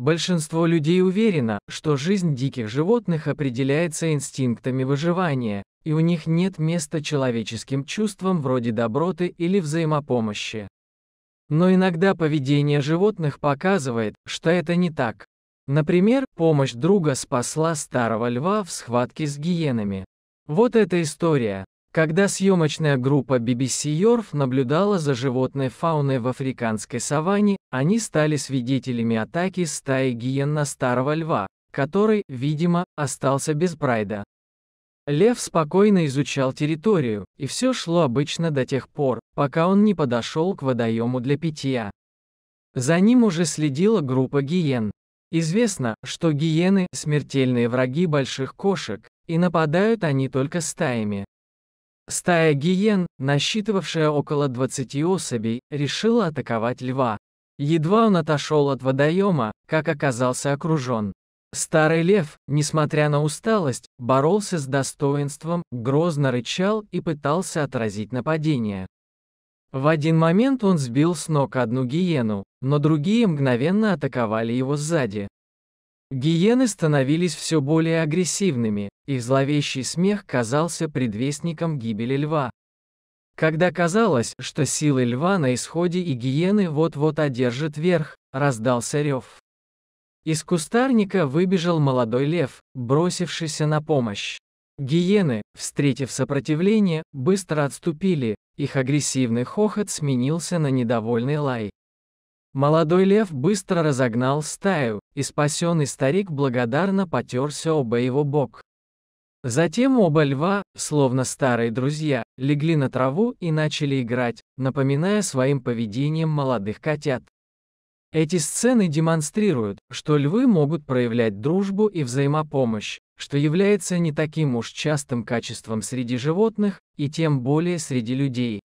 Большинство людей уверено, что жизнь диких животных определяется инстинктами выживания, и у них нет места человеческим чувствам вроде доброты или взаимопомощи. Но иногда поведение животных показывает, что это не так. Например, помощь друга спасла старого льва в схватке с гиенами. Вот эта история когда съемочная группа BBC Yorf наблюдала за животной фауной в африканской саванне, они стали свидетелями атаки стаи гиен на старого льва, который, видимо, остался без прайда. Лев спокойно изучал территорию, и все шло обычно до тех пор, пока он не подошел к водоему для питья. За ним уже следила группа гиен. Известно, что гиены – смертельные враги больших кошек, и нападают они только стаями. Стая гиен, насчитывавшая около 20 особей, решила атаковать льва. Едва он отошел от водоема, как оказался окружен. Старый лев, несмотря на усталость, боролся с достоинством, грозно рычал и пытался отразить нападение. В один момент он сбил с ног одну гиену, но другие мгновенно атаковали его сзади. Гиены становились все более агрессивными, их зловещий смех казался предвестником гибели льва. Когда казалось, что силы льва на исходе и гиены вот-вот одержат верх, раздался рев. Из кустарника выбежал молодой лев, бросившийся на помощь. Гиены, встретив сопротивление, быстро отступили, их агрессивный хохот сменился на недовольный лай. Молодой лев быстро разогнал стаю, и спасенный старик благодарно потерся оба его бок. Затем оба льва, словно старые друзья, легли на траву и начали играть, напоминая своим поведением молодых котят. Эти сцены демонстрируют, что львы могут проявлять дружбу и взаимопомощь, что является не таким уж частым качеством среди животных, и тем более среди людей.